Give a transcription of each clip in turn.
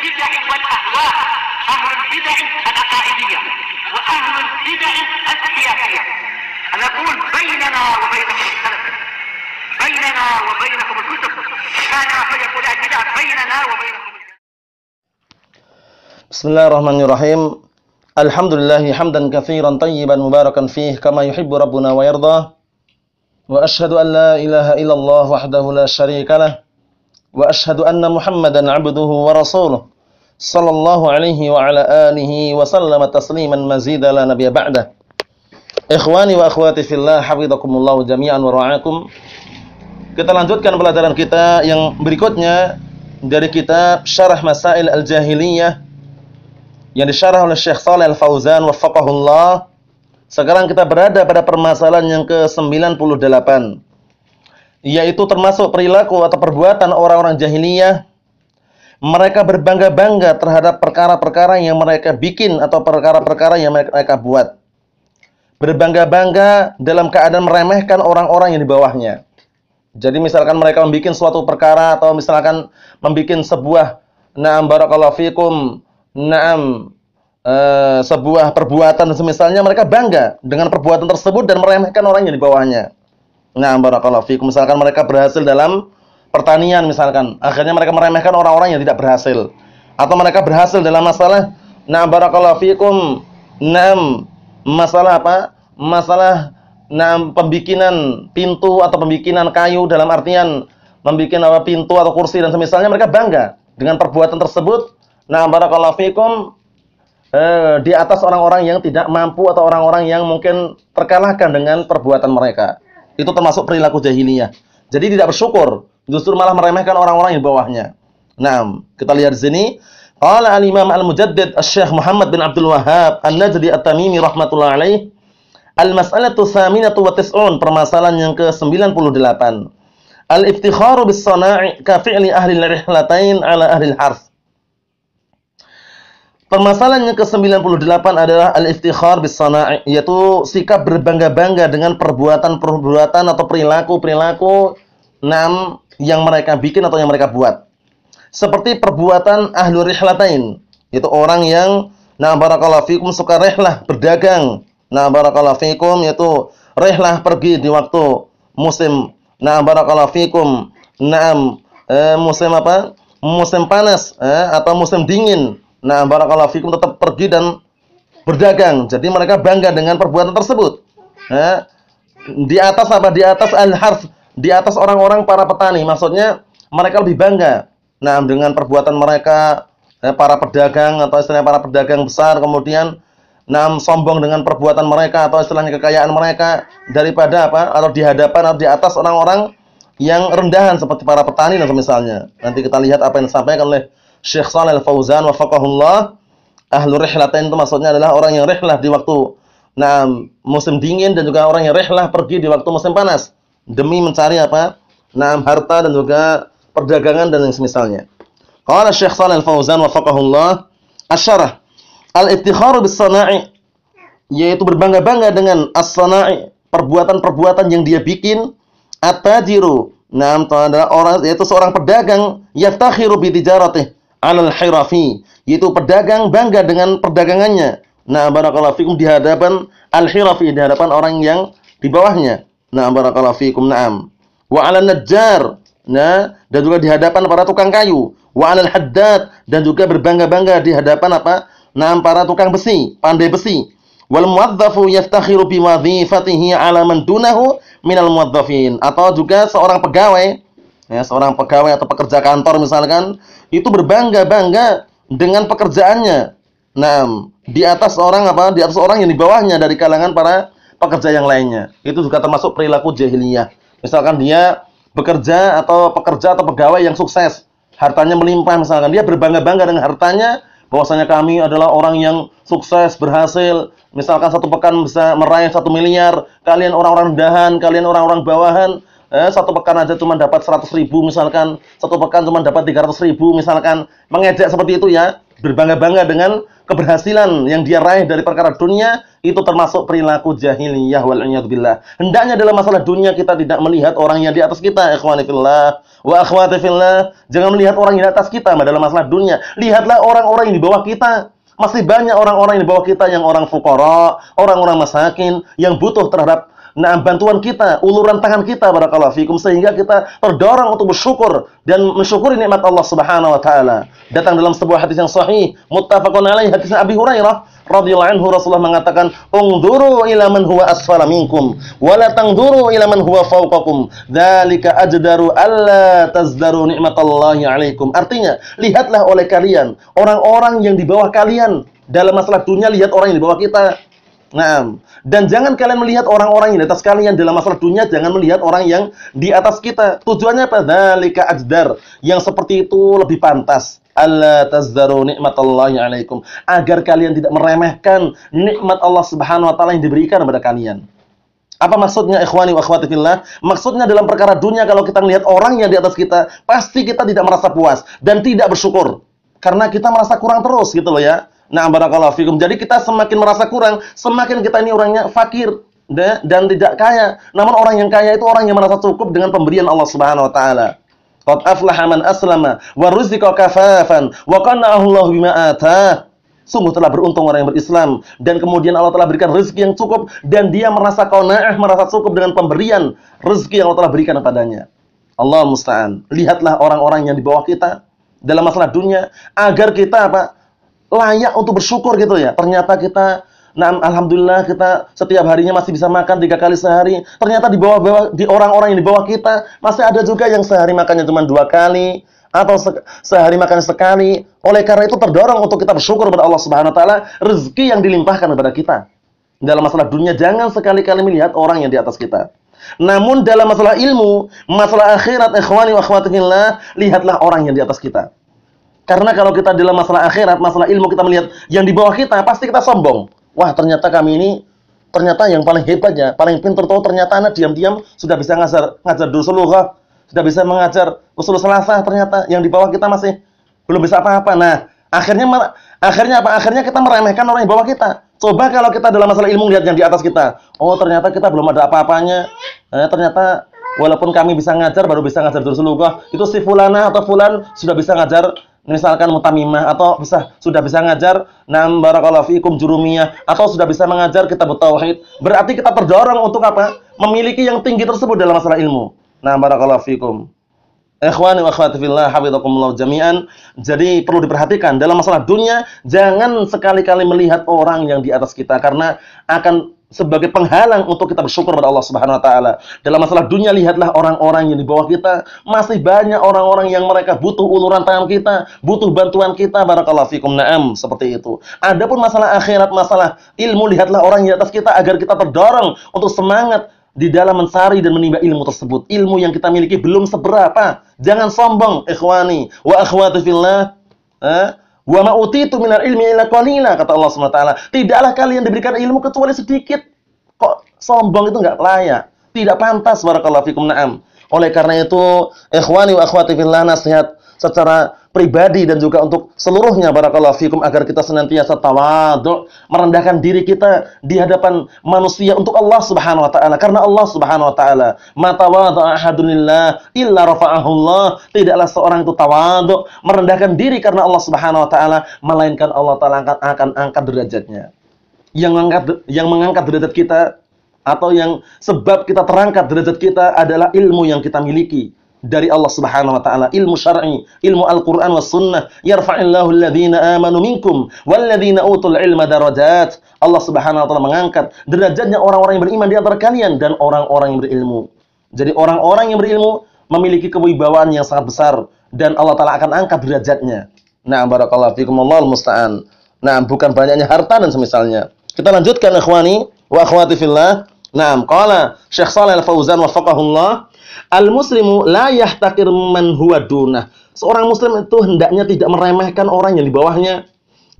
البدع والاهواء اهل البدع العقائديه واهل البدع السياسيه انا اقول بيننا وبينكم السلف بيننا وبينكم الكتب كان احد يقول البدع بيننا وبينكم بسم الله الرحمن الرحيم الحمد لله حمدا كثيرا طيبا مباركا فيه كما يحب ربنا ويرضى وأشهد أن لا إله إلا الله وحده لا شريك له وأشهد أن محمدا عبده ورسوله sallallahu alaihi wa ala alihi wa sallama tasliman mazida la nabiy ba'da Ikhwani wa akhwati fillah, hafizakumullah jami'an wa ra'akum. Kita lanjutkan pelajaran kita yang berikutnya dari kitab Syarah Masail Al-Jahiliyah yang disyarah oleh Syekh Shalih Al-Fauzan waffaqahullah. Sekarang kita berada pada permasalahan yang ke-98 yaitu termasuk perilaku atau perbuatan orang-orang jahiliyah mereka berbangga-bangga terhadap perkara-perkara yang mereka bikin atau perkara-perkara yang mereka buat. Berbangga-bangga dalam keadaan meremehkan orang-orang yang di bawahnya. Jadi misalkan mereka membuat suatu perkara atau misalkan membuat sebuah na'am barakallahu fikum, na'am e, sebuah perbuatan semisalnya mereka bangga dengan perbuatan tersebut dan meremehkan orang yang di bawahnya. Naam barakallahu fikum. Misalkan mereka berhasil dalam pertanian misalkan. Akhirnya mereka meremehkan orang-orang yang tidak berhasil. Atau mereka berhasil dalam masalah nah barakallahu fikum. Naam, masalah apa? Masalah nah pembikinan pintu atau pembikinan kayu dalam artian membikin apa pintu atau kursi dan semisalnya mereka bangga dengan perbuatan tersebut. Nah, barakallahu fikum eh, di atas orang-orang yang tidak mampu atau orang-orang yang mungkin terkalahkan dengan perbuatan mereka. Itu termasuk perilaku jahiliyah. Jadi tidak bersyukur justru malah meremehkan orang-orang di bawahnya. Nah, kita lihat sini. Qala al-Imam al-Mujaddid Syekh Muhammad bin Abdul Wahhab An-Najdi At-Tamimi rahmatullah alaih. Al-mas'alatu saminatu wa tis'un, permasalahan yang ke-98. Al-iftikharu bis sana'i ka fi'li ahli al-rihlatain ala ahli al-harf. Permasalahan yang ke-98 adalah al-iftikhar bis sana'i, yaitu sikap berbangga-bangga dengan perbuatan-perbuatan atau perilaku-perilaku 6 yang mereka bikin atau yang mereka buat. Seperti perbuatan ahlu rihlatain, Itu orang yang nah barakallahu fikum suka rehlah berdagang. Nah barakallahu fikum yaitu rehlah pergi di waktu musim nah barakallahu fikum naam eh, musim apa? musim panas eh, atau musim dingin. Nah barakallahu fikum tetap pergi dan berdagang. Jadi mereka bangga dengan perbuatan tersebut. Eh, di atas apa? Di atas al-harf di atas orang-orang para petani. Maksudnya mereka lebih bangga. Nah, dengan perbuatan mereka eh, para pedagang atau istilahnya para pedagang besar kemudian nam sombong dengan perbuatan mereka atau istilahnya kekayaan mereka daripada apa atau di hadapan atau di atas orang-orang yang rendahan seperti para petani dan misalnya Nanti kita lihat apa yang disampaikan oleh Syekh Shalal Fauzan wafaqahullah. Ahlu rihlatain itu maksudnya adalah orang yang rihlah di waktu nah musim dingin dan juga orang yang rihlah pergi di waktu musim panas demi mencari apa? Naam harta dan juga perdagangan dan yang semisalnya. Qala Syekh Shalal Fauzan wafaqahullah asyarah al-iftikhar bis sana'i yaitu berbangga-bangga dengan as-sana'i perbuatan-perbuatan yang dia bikin atau at-tajiru Nah, adalah orang yaitu seorang pedagang yaftakhiru bi tijaratih 'alal hirafi, yaitu pedagang bangga dengan perdagangannya. Nah, barakallahu fikum di hadapan al-hirafi, di hadapan orang yang di bawahnya. Na'am barakallahu fikum. Na'am. Wa 'alan najjar. Nah, dan juga di hadapan para tukang kayu. Wa 'alal haddad dan juga berbangga-bangga di hadapan apa? naam para tukang besi, pandai besi. Wal muwaddafu yaftakhiru bi wadhifatihi 'ala man dunahu minal muwaddafin. Atau juga seorang pegawai ya, seorang pegawai atau pekerja kantor misalkan itu berbangga-bangga dengan pekerjaannya. Nah, di atas orang apa? Di atas orang yang di bawahnya dari kalangan para pekerja yang lainnya. Itu juga termasuk perilaku jahiliyah. Misalkan dia bekerja atau pekerja atau pegawai yang sukses, hartanya melimpah misalkan, dia berbangga-bangga dengan hartanya bahwasanya kami adalah orang yang sukses, berhasil. Misalkan satu pekan bisa meraih satu miliar, kalian orang-orang dahan, kalian orang-orang bawahan, Eh, satu pekan aja cuma dapat 100 ribu misalkan, satu pekan cuma dapat 300 ribu misalkan, mengejek seperti itu ya berbangga-bangga dengan keberhasilan yang dia raih dari perkara dunia itu termasuk perilaku jahiliyah wal billah. Hendaknya dalam masalah dunia kita tidak melihat orang yang di atas kita, ikhwani fillah wa akhwati fillah. Jangan melihat orang yang di atas kita dalam masalah dunia. Lihatlah orang-orang yang di bawah kita. Masih banyak orang-orang yang di bawah kita yang orang fukara, orang-orang masakin yang butuh terhadap nah bantuan kita, uluran tangan kita barakallahu fikum sehingga kita terdorong untuk bersyukur dan mensyukuri nikmat Allah Subhanahu wa taala. Datang dalam sebuah hadis yang sahih, muttafaqun alaihi hadisnya Abi Hurairah radhiyallahu anhu Rasulullah mengatakan, "Ungduru ila man huwa asfala minkum wa la tangduru ila man huwa fawqakum. Dzalika ajdaru alla tazdaru nikmatallahi alaikum." Artinya, lihatlah oleh kalian orang-orang yang di bawah kalian dalam masalah dunia lihat orang yang di bawah kita Nah, dan jangan kalian melihat orang-orang yang di atas kalian dalam masalah dunia, jangan melihat orang yang di atas kita. Tujuannya apa? Dzalika ajdar. Yang seperti itu lebih pantas. Allah tazdaru alaikum. Agar kalian tidak meremehkan nikmat Allah Subhanahu wa taala yang diberikan kepada kalian. Apa maksudnya ikhwani wa akhwati fillah? Maksudnya dalam perkara dunia kalau kita melihat orang yang di atas kita, pasti kita tidak merasa puas dan tidak bersyukur. Karena kita merasa kurang terus gitu loh ya. Nah, barakallahu fikum. Jadi kita semakin merasa kurang, semakin kita ini orangnya fakir dan tidak kaya. Namun orang yang kaya itu orang yang merasa cukup dengan pemberian Allah Subhanahu wa taala. Qad aflaha man aslama wa ruziqa kafafan wa qanahu Allah bima atah. Sungguh telah beruntung orang yang berislam dan kemudian Allah telah berikan rezeki yang cukup dan dia merasa qanaah, merasa cukup dengan pemberian rezeki yang Allah telah berikan kepadanya. Allah musta'an. Lihatlah orang-orang yang di bawah kita dalam masalah dunia agar kita apa? layak untuk bersyukur gitu ya. Ternyata kita nah alhamdulillah kita setiap harinya masih bisa makan tiga kali sehari. Ternyata di bawah-bawah di orang-orang yang di bawah kita masih ada juga yang sehari makannya cuma dua kali atau se sehari makan sekali. Oleh karena itu terdorong untuk kita bersyukur kepada Allah Subhanahu wa taala rezeki yang dilimpahkan kepada kita. Dalam masalah dunia jangan sekali-kali melihat orang yang di atas kita. Namun dalam masalah ilmu, masalah akhirat ikhwani wa akhwatillah, lihatlah orang yang di atas kita. Karena kalau kita dalam masalah akhirat, masalah ilmu kita melihat yang di bawah kita, pasti kita sombong. Wah, ternyata kami ini ternyata yang paling hebatnya, paling pintar tahu ternyata anak diam-diam sudah bisa ngajar ngajar dulu sudah bisa mengajar usul selasa ternyata yang di bawah kita masih belum bisa apa-apa. Nah, akhirnya akhirnya apa? Akhirnya kita meremehkan orang yang bawah kita. Coba kalau kita dalam masalah ilmu lihat yang di atas kita. Oh, ternyata kita belum ada apa-apanya. Nah, ternyata walaupun kami bisa ngajar baru bisa ngajar dulu lughah, itu si fulana atau fulan sudah bisa ngajar misalkan mutamimah atau bisa sudah bisa ngajar nam barakallahu fikum jurumiyah atau sudah bisa mengajar kitab tauhid berarti kita terdorong untuk apa memiliki yang tinggi tersebut dalam masalah ilmu nah barakallahu fikum ikhwani wa akhwati fillah hafizakumullah jami'an jadi perlu diperhatikan dalam masalah dunia jangan sekali-kali melihat orang yang di atas kita karena akan sebagai penghalang untuk kita bersyukur kepada Allah Subhanahu wa taala. Dalam masalah dunia lihatlah orang-orang yang di bawah kita, masih banyak orang-orang yang mereka butuh uluran tangan kita, butuh bantuan kita barakallahu fikum na'am seperti itu. Adapun masalah akhirat, masalah ilmu lihatlah orang di atas kita agar kita terdorong untuk semangat di dalam mencari dan menimba ilmu tersebut. Ilmu yang kita miliki belum seberapa. Jangan sombong, ikhwani wa akhwati fillah. Eh? Wa ma utitu minal ilmi illa qalila kata Allah Subhanahu wa taala. Tidaklah kalian diberikan ilmu kecuali sedikit. Kok sombong itu enggak layak. Tidak pantas barakallahu fikum na'am. Oleh karena itu, ikhwani wa akhwati fillah nasihat secara pribadi dan juga untuk seluruhnya barakallahu fikum agar kita senantiasa tawadhu, merendahkan diri kita di hadapan manusia untuk Allah Subhanahu wa taala karena Allah Subhanahu wa taala matawadha ahadunillah illa rafa'ahu Allah. Tidaklah seorang itu tawadhu, merendahkan diri karena Allah Subhanahu wa taala melainkan Allah taala akan, akan angkat derajatnya. Yang mengangkat yang mengangkat derajat kita atau yang sebab kita terangkat derajat kita adalah ilmu yang kita miliki dari Allah Subhanahu wa taala ilmu syar'i ilmu Al-Qur'an was sunnah yarfa'illahu alladhina amanu minkum walladhina utul ilma darajat Allah Subhanahu wa taala mengangkat derajatnya orang-orang yang beriman di antara kalian dan orang-orang yang berilmu jadi orang-orang yang berilmu memiliki kewibawaan yang sangat besar dan Allah taala akan angkat derajatnya nah barakallahu fikum Allah musta'an nah bukan banyaknya harta dan semisalnya kita lanjutkan ikhwani wa akhwati fillah nah qala Syekh Shalal Al Fauzan wafaqahullah Al muslimu la yahtakir man huwa dunah. Seorang muslim itu hendaknya tidak meremehkan orang yang di bawahnya.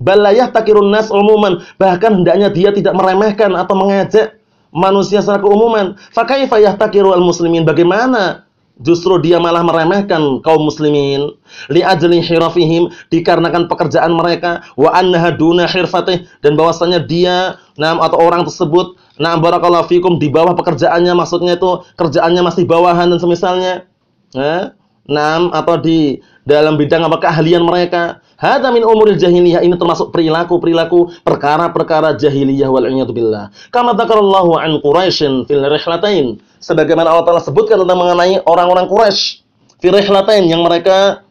Bal takirun nas umuman. Bahkan hendaknya dia tidak meremehkan atau mengejek manusia secara keumuman. kaifa yahtakiru al muslimin. Bagaimana Justru dia malah meremehkan kaum muslimin li ajli hirafihim dikarenakan pekerjaan mereka wa annaha duna hirfatih dan bahwasanya dia nam atau orang tersebut nam barakallahu fikum di bawah pekerjaannya maksudnya itu kerjaannya masih bawahan dan semisalnya. Eh? Nam atau di dalam bidang apa keahlian mereka Hada min umuril jahiliyah ini termasuk perilaku-perilaku perkara-perkara jahiliyah wal billah. Kama dzakarallahu an Quraisyin fil rihlatain. Sebagaimana Allah Taala sebutkan tentang mengenai orang-orang Quraisy fil rihlatain yang mereka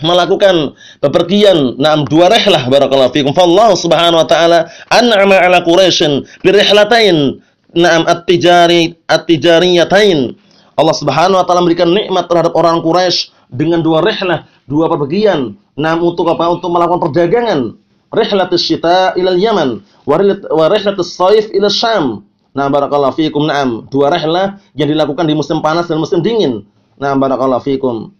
melakukan bepergian enam dua rehlah barakallahu fikum Allah subhanahu wa taala an'ama ala quraisyin rihlatain na'am at-tijari at-tijariyatain Allah Subhanahu wa taala memberikan nikmat terhadap orang Quraisy dengan dua rehla, dua perbagian, Nah, untuk apa? Untuk melakukan perdagangan. Rihlatus syita ilal Yaman, wa rihlatus saif ilal Syam. Nah, barakallahu fiikum. Naam, dua rehla yang dilakukan di musim panas dan musim dingin. Nah, barakallah fiikum.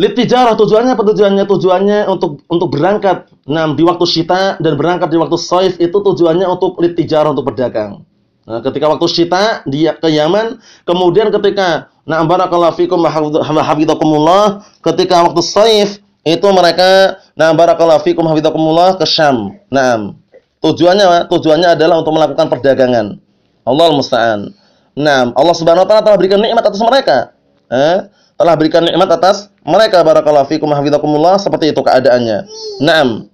Litijarah tujuannya apa tujuannya? Tujuannya untuk untuk berangkat. Nah, di waktu syita dan berangkat di waktu soif itu tujuannya untuk litijarah untuk berdagang. Nah, ketika waktu syita dia ke Yaman, kemudian ketika na'am barakallahu fikum hafizakumullah, ketika waktu saif itu mereka na'am barakallahu fikum hafizakumullah ke Syam. Naam. Tujuannya tujuannya adalah untuk melakukan perdagangan. Allah musta'an. Naam, Allah Subhanahu wa taala telah berikan nikmat atas mereka. Eh? Telah berikan nikmat atas mereka barakallahu fikum hafizakumullah seperti itu keadaannya. Naam.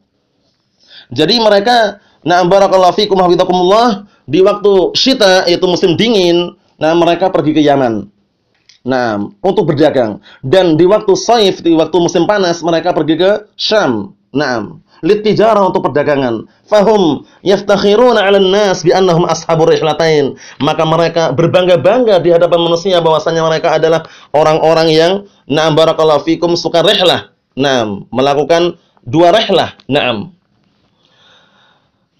Jadi mereka na'am barakallahu fikum hafizakumullah di waktu syita yaitu musim dingin, nah mereka pergi ke Yaman. Nah, untuk berdagang. Dan di waktu saif, di waktu musim panas mereka pergi ke Syam. nah lit Litijara untuk perdagangan. Fahum yaftakhiruna 'alan nas bi annahum ashabur rihlatain. Maka mereka berbangga-bangga di hadapan manusia bahwasanya mereka adalah orang-orang yang na'am barakallahu fikum suka rihlah. Naam, melakukan dua rehlah, nah.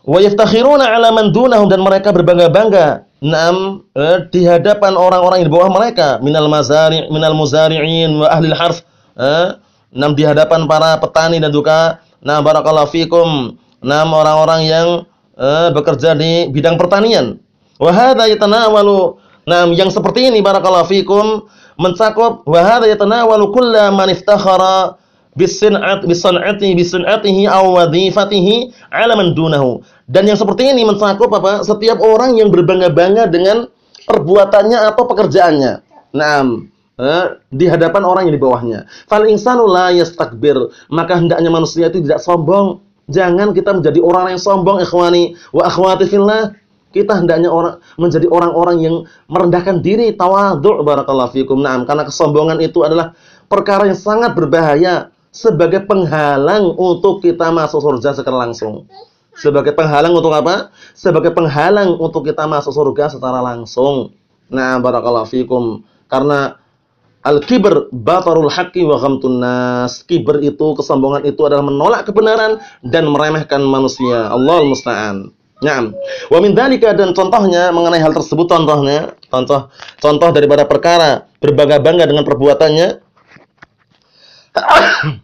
Wa yastakhiruna 'ala man dunahum dan mereka berbangga-bangga enam eh, di hadapan orang-orang di bawah mereka minal mazari minal muzari'in wa ahli harf eh, di hadapan para petani dan juga nah barakallahu fikum enam orang-orang yang eh, bekerja di bidang pertanian wa hadza yatanawalu enam yang seperti ini barakallahu fikum mencakup wa hadza yatanawalu kulla man iftakhara bisan'at bisan'atihi bisan'atihi aw wadhifatihi 'ala man Dan yang seperti ini mencakup apa? Setiap orang yang berbangga-bangga dengan perbuatannya atau pekerjaannya. Naam. Eh, di hadapan orang yang di bawahnya. Fal insanu la yastakbir, maka hendaknya manusia itu tidak sombong. Jangan kita menjadi orang yang sombong, ikhwani wa akhwati fillah. Kita hendaknya orang menjadi orang-orang yang merendahkan diri, tawadhu' barakallahu fikum. Naam, karena kesombongan itu adalah perkara yang sangat berbahaya sebagai penghalang untuk kita masuk surga secara langsung. Sebagai penghalang untuk apa? Sebagai penghalang untuk kita masuk surga secara langsung. Nah, barakallahu fikum. Karena al-kibr batarul haqqi wa ghamtun nas. Kibr itu, kesombongan itu adalah menolak kebenaran dan meremehkan manusia. Allah musta'an. Naam. Wa min dzalika dan contohnya mengenai hal tersebut contohnya, contoh contoh daripada perkara berbangga-bangga dengan perbuatannya.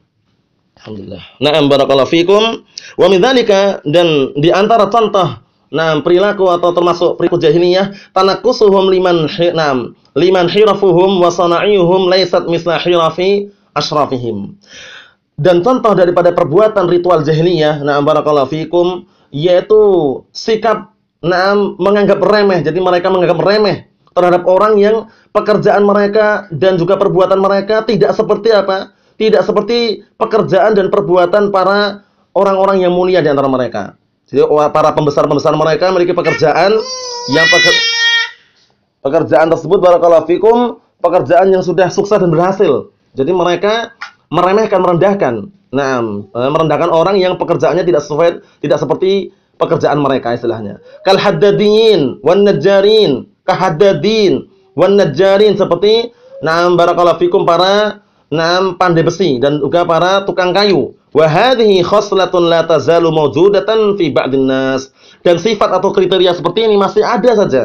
Alhamdulillah. Na'am barakallahu fikum. Wa min dzalika dan di antara contoh nah perilaku atau termasuk perilaku jahiliyah tanakusuhum liman hinam liman hirafuhum wa sana'ihum laysat misla hirafi asrafihim. Dan contoh daripada perbuatan ritual jahiliyah, na'am barakallahu fikum, yaitu sikap na'am menganggap remeh. Jadi mereka menganggap remeh terhadap orang yang pekerjaan mereka dan juga perbuatan mereka tidak seperti apa? Tidak seperti pekerjaan dan perbuatan para orang-orang yang mulia di antara mereka. Jadi oh, para pembesar-pembesar mereka memiliki pekerjaan yang peker pekerjaan tersebut barakallahu fikum, pekerjaan yang sudah sukses dan berhasil. Jadi mereka meremehkan, merendahkan. Nah, merendahkan orang yang pekerjaannya tidak sesuai tidak seperti pekerjaan mereka istilahnya. Kal haddadin wan najarin, kahaddadin wan najarin seperti nah barakallahu fikum para Naam pandai besi dan juga para tukang kayu. Wa hadhihi khoslatun la tazalu mawjudatan fi ba'din nas. Dan sifat atau kriteria seperti ini masih ada saja.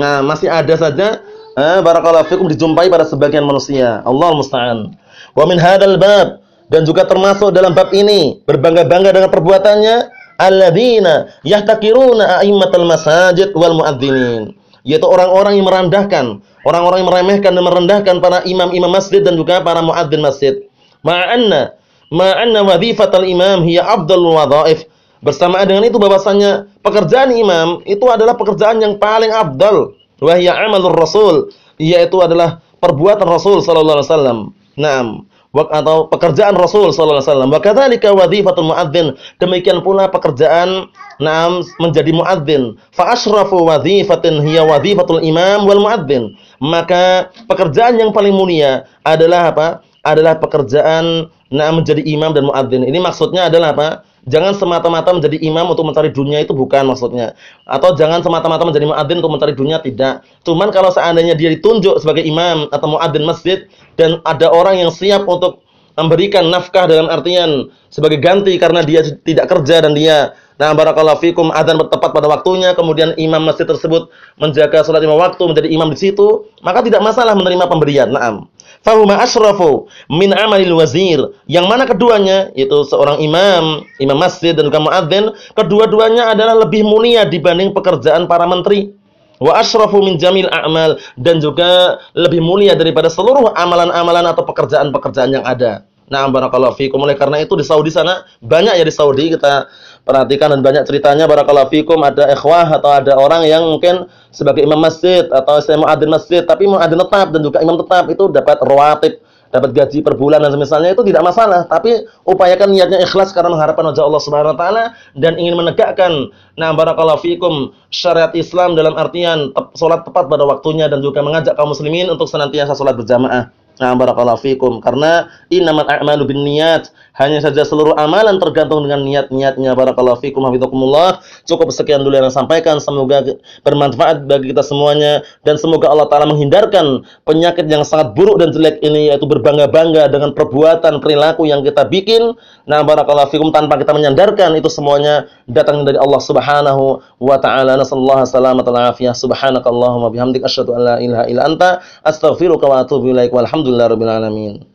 Nah, masih ada saja eh, barakallahu fikum dijumpai pada sebagian manusia. Allah musta'an. Wa hadal bab dan juga termasuk dalam bab ini berbangga-bangga dengan perbuatannya alladzina yahtakiruna a'immatal masajid wal muadzinin yaitu orang-orang yang merendahkan, orang-orang yang meremehkan dan merendahkan para imam-imam masjid dan juga para muadzin masjid. Ma'anna ma'anna wadhifatul imam hiya afdalul wadhaif. Bersamaan dengan itu bahwasanya pekerjaan imam itu adalah pekerjaan yang paling afdal, wa hiya amalur rasul, yaitu adalah perbuatan Rasul sallallahu alaihi wasallam. Naam atau pekerjaan Rasul sallallahu alaihi wasallam. Wa muadzin. Demikian pula pekerjaan Naam menjadi muadzin. Fa fatin wadhifatin hiya wadhifatul imam wal muadzin. Maka pekerjaan yang paling mulia adalah apa? Adalah pekerjaan Naam menjadi imam dan muadzin. Ini maksudnya adalah apa? Jangan semata-mata menjadi imam untuk mencari dunia itu bukan maksudnya. Atau jangan semata-mata menjadi muadzin untuk mencari dunia tidak. Cuman kalau seandainya dia ditunjuk sebagai imam atau muadzin masjid dan ada orang yang siap untuk memberikan nafkah dalam artian sebagai ganti karena dia tidak kerja dan dia nah barakallahu fikum adzan tepat pada waktunya kemudian imam masjid tersebut menjaga salat lima waktu menjadi imam di situ maka tidak masalah menerima pemberian na'am Fahuma asrafu min amalil wazir. Yang mana keduanya itu seorang imam, imam masjid dan juga muadzin, kedua-duanya adalah lebih mulia dibanding pekerjaan para menteri. Wa asrafu min jamil a'mal dan juga lebih mulia daripada seluruh amalan-amalan atau pekerjaan-pekerjaan yang ada. Nah, barakallahu fiikum. Oleh karena itu di Saudi sana banyak ya di Saudi kita perhatikan dan banyak ceritanya barakallahu fikum ada ikhwah atau ada orang yang mungkin sebagai imam masjid atau saya adil masjid tapi mau adil tetap dan juga imam tetap itu dapat rawatib dapat gaji per bulan dan semisalnya itu tidak masalah tapi upayakan niatnya ikhlas karena mengharapkan wajah Allah Subhanahu wa taala dan ingin menegakkan nah barakallahu fikum syariat Islam dalam artian tep, salat tepat pada waktunya dan juga mengajak kaum muslimin untuk senantiasa salat berjamaah Nah, barakallahu fikum karena innamal a'malu binniyat. Hanya saja seluruh amalan tergantung dengan niat-niatnya. Barakallahu fikum hafizakumullah. Cukup sekian dulu yang saya sampaikan. Semoga bermanfaat bagi kita semuanya dan semoga Allah taala menghindarkan penyakit yang sangat buruk dan jelek ini yaitu berbangga-bangga dengan perbuatan perilaku yang kita bikin Nah, barakallah fikum tanpa kita menyandarkan itu semuanya datang dari Allah Subhanahu wa taala. Nasallahu salamatan afiyah. Subhanakallahumma bihamdika asyhadu an la ilaha illa anta astaghfiruka wa atubu ilaik. Walhamdulillahirabbil alamin.